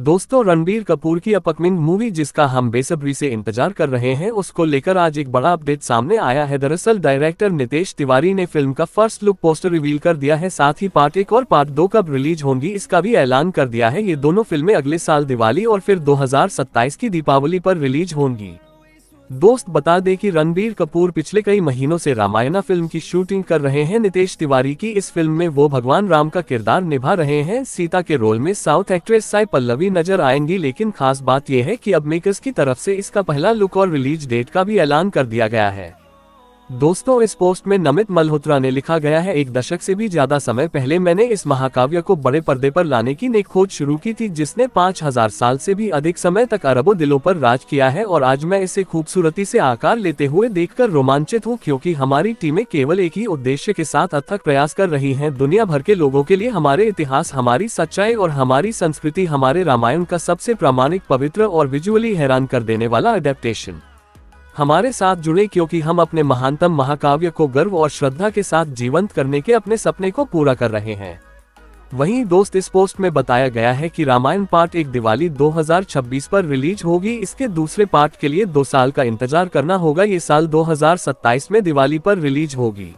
दोस्तों रणबीर कपूर की upcoming movie जिसका हम बेसब्री से इंतजार कर रहे हैं उसको लेकर आज एक बड़ा अपडेट सामने आया है दरअसल डायरेक्टर नितेश तिवारी ने फिल्म का फर्स्ट लुक पोस्टर रिवील कर दिया है साथ ही पार्ट एक और पार्ट दो कब रिलीज होंगी इसका भी ऐलान कर दिया है ये दोनों फिल्में अगले साल दिवाली और फिर दो की दीपावली पर रिलीज होंगी दोस्त बता दें कि रणबीर कपूर पिछले कई महीनों से रामायणा फिल्म की शूटिंग कर रहे हैं नितेश तिवारी की इस फिल्म में वो भगवान राम का किरदार निभा रहे हैं सीता के रोल में साउथ एक्ट्रेस साई पल्लवी नजर आएंगी लेकिन खास बात यह है कि अब मेकर्स की तरफ से इसका पहला लुक और रिलीज डेट का भी ऐलान कर दिया गया है दोस्तों इस पोस्ट में नमित मल्होत्रा ने लिखा गया है एक दशक से भी ज्यादा समय पहले मैंने इस महाकाव्य को बड़े पर्दे पर लाने की नेक खोज शुरू की थी जिसने 5000 साल से भी अधिक समय तक अरबों दिलों पर राज किया है और आज मैं इसे खूबसूरती से आकार लेते हुए देखकर रोमांचित हूँ क्योंकि हमारी टीमें केवल एक ही उद्देश्य के साथ अथक प्रयास कर रही है दुनिया भर के लोगों के लिए हमारे इतिहास हमारी सच्चाई और हमारी संस्कृति हमारे रामायण का सबसे प्रामाणिक पवित्र और विजुअली हैरान कर देने वाला अडेप्टेशन हमारे साथ जुड़े क्योंकि हम अपने महानतम महाकाव्य को गर्व और श्रद्धा के साथ जीवंत करने के अपने सपने को पूरा कर रहे हैं वहीं दोस्त इस पोस्ट में बताया गया है कि रामायण पार्ट एक दिवाली 2026 पर रिलीज होगी इसके दूसरे पार्ट के लिए दो साल का इंतजार करना होगा ये साल 2027 में दिवाली पर रिलीज होगी